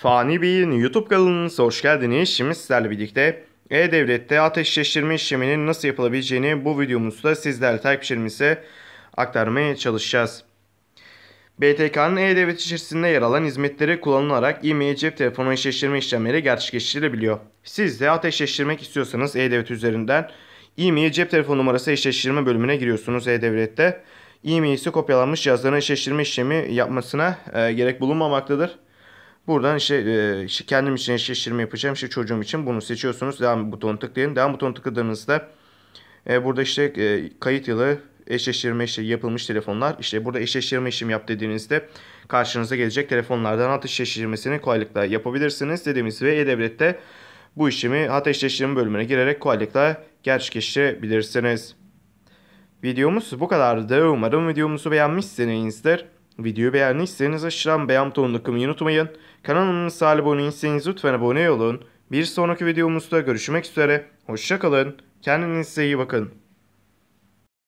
Fani Bey'in YouTube kanalınıza hoş geldiniz. Şimdi sizlerle birlikte E-Devlet'te ateşleştirme işleminin nasıl yapılabileceğini bu videomuzda sizlerle takipçilerimize aktarmaya çalışacağız. BTK'nın E-Devlet içerisinde yer alan hizmetleri kullanılarak e-mail cep telefonu eşleştirme işlemleri gerçekleştirilebiliyor. Siz de ateşleştirmek istiyorsanız E-Devlet üzerinden e-mail cep telefonu numarası eşleştirme bölümüne giriyorsunuz E-Devlet'te. E-mail'si kopyalanmış cihazların eşleştirme işlemi yapmasına e, gerek bulunmamaktadır. Buradan işte, e, işte kendim için eşleştirme yapacağım. İşte çocuğum için bunu seçiyorsunuz. Devam butonu tıklayın. Devam butonu tıkladığınızda e, burada işte e, kayıt yılı eşleştirme işte yapılmış telefonlar. İşte burada eşleştirme işlemi yap dediğinizde karşınıza gelecek telefonlardan hat eşleştirmesini kolaylıkla yapabilirsiniz. Dediğimiz ve E-Devlet'te bu işlemi hat eşleştirme bölümüne girerek kolaylıkla gerçekleştirebilirsiniz. Videomuz bu kadardı. Umarım videomuzu beğenmişsinizdir. Videoyu beğendiyseniz aşağıdan beğen butonuna dokunmayı unutmayın. Kanalımıza sahibi aboneyseniz lütfen abone olun. Bir sonraki videomuzda görüşmek üzere. Hoşçakalın. Kendinize iyi bakın.